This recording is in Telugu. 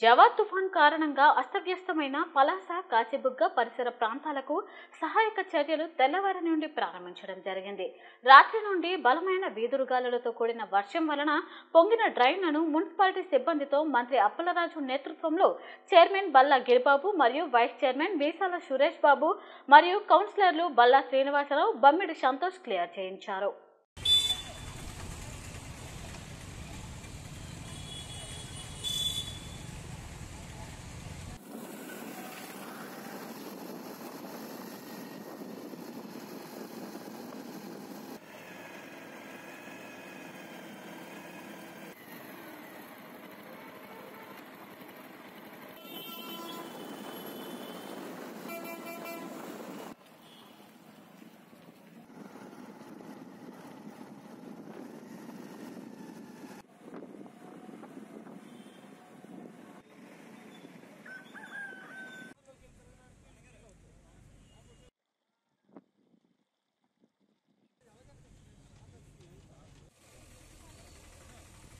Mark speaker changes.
Speaker 1: జవా తుఫాన్ కారణంగా అస్తవ్యస్తమైన పలాస కాచిబుగ్గ పరిసర ప్రాంతాలకు సహాయక చర్యలు తెల్లవారి నుండి ప్రారంభించడం జరిగింది రాత్రి నుండి బలమైన వీధురుగాలులతో కూడిన వర్షం వలన పొంగిన డ్రైన్లను మున్సిపాలిటీ సిబ్బందితో మంత్రి అప్పలరాజు నేతృత్వంలో చైర్మన్ బల్లా గిరిబాబు మరియు వైస్ చైర్మన్ బీసాల సురేష్ బాబు మరియు కౌన్సిలర్లు బల్లా శ్రీనివాసరావు బమ్మిడి సంతోష్ క్లియర్ చేయించారు